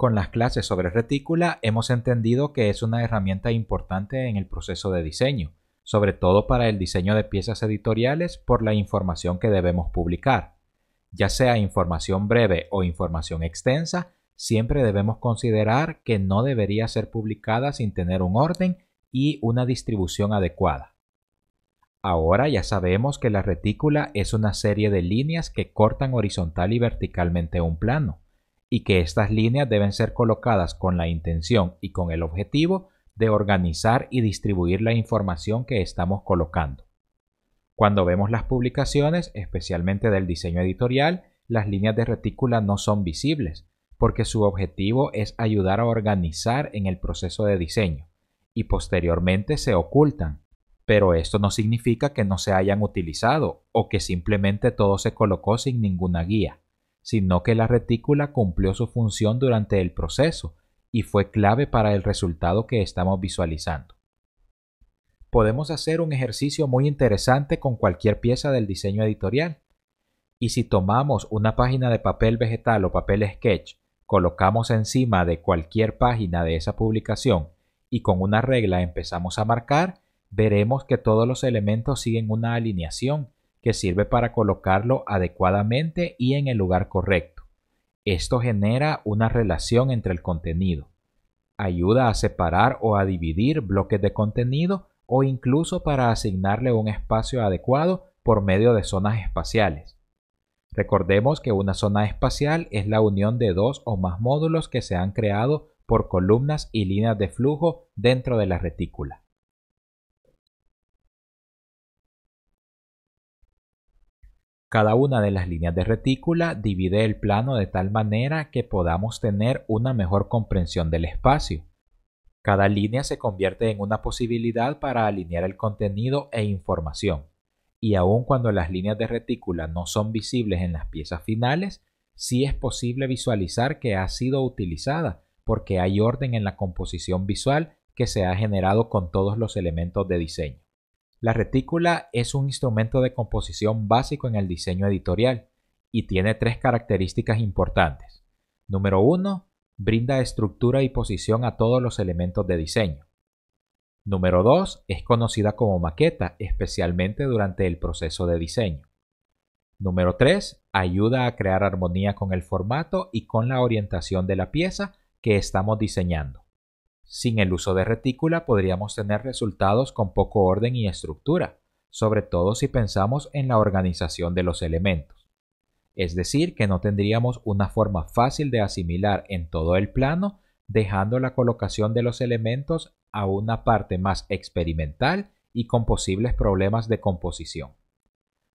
Con las clases sobre retícula hemos entendido que es una herramienta importante en el proceso de diseño, sobre todo para el diseño de piezas editoriales por la información que debemos publicar. Ya sea información breve o información extensa, siempre debemos considerar que no debería ser publicada sin tener un orden y una distribución adecuada. Ahora ya sabemos que la retícula es una serie de líneas que cortan horizontal y verticalmente un plano y que estas líneas deben ser colocadas con la intención y con el objetivo de organizar y distribuir la información que estamos colocando. Cuando vemos las publicaciones, especialmente del diseño editorial, las líneas de retícula no son visibles, porque su objetivo es ayudar a organizar en el proceso de diseño, y posteriormente se ocultan. Pero esto no significa que no se hayan utilizado o que simplemente todo se colocó sin ninguna guía sino que la retícula cumplió su función durante el proceso y fue clave para el resultado que estamos visualizando. Podemos hacer un ejercicio muy interesante con cualquier pieza del diseño editorial. Y si tomamos una página de papel vegetal o papel sketch, colocamos encima de cualquier página de esa publicación y con una regla empezamos a marcar, veremos que todos los elementos siguen una alineación que sirve para colocarlo adecuadamente y en el lugar correcto. Esto genera una relación entre el contenido. Ayuda a separar o a dividir bloques de contenido o incluso para asignarle un espacio adecuado por medio de zonas espaciales. Recordemos que una zona espacial es la unión de dos o más módulos que se han creado por columnas y líneas de flujo dentro de la retícula. Cada una de las líneas de retícula divide el plano de tal manera que podamos tener una mejor comprensión del espacio. Cada línea se convierte en una posibilidad para alinear el contenido e información, y aun cuando las líneas de retícula no son visibles en las piezas finales, sí es posible visualizar que ha sido utilizada, porque hay orden en la composición visual que se ha generado con todos los elementos de diseño. La retícula es un instrumento de composición básico en el diseño editorial y tiene tres características importantes. Número 1. Brinda estructura y posición a todos los elementos de diseño. Número 2. Es conocida como maqueta, especialmente durante el proceso de diseño. Número 3. Ayuda a crear armonía con el formato y con la orientación de la pieza que estamos diseñando. Sin el uso de retícula podríamos tener resultados con poco orden y estructura, sobre todo si pensamos en la organización de los elementos. Es decir, que no tendríamos una forma fácil de asimilar en todo el plano, dejando la colocación de los elementos a una parte más experimental y con posibles problemas de composición.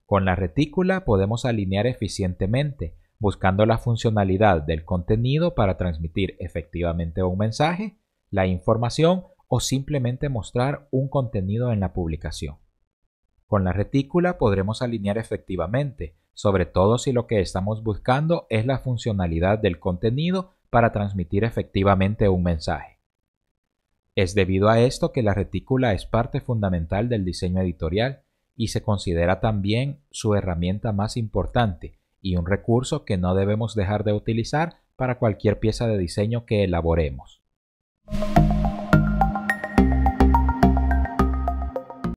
Con la retícula podemos alinear eficientemente, buscando la funcionalidad del contenido para transmitir efectivamente un mensaje la información o simplemente mostrar un contenido en la publicación. Con la retícula podremos alinear efectivamente, sobre todo si lo que estamos buscando es la funcionalidad del contenido para transmitir efectivamente un mensaje. Es debido a esto que la retícula es parte fundamental del diseño editorial y se considera también su herramienta más importante y un recurso que no debemos dejar de utilizar para cualquier pieza de diseño que elaboremos. you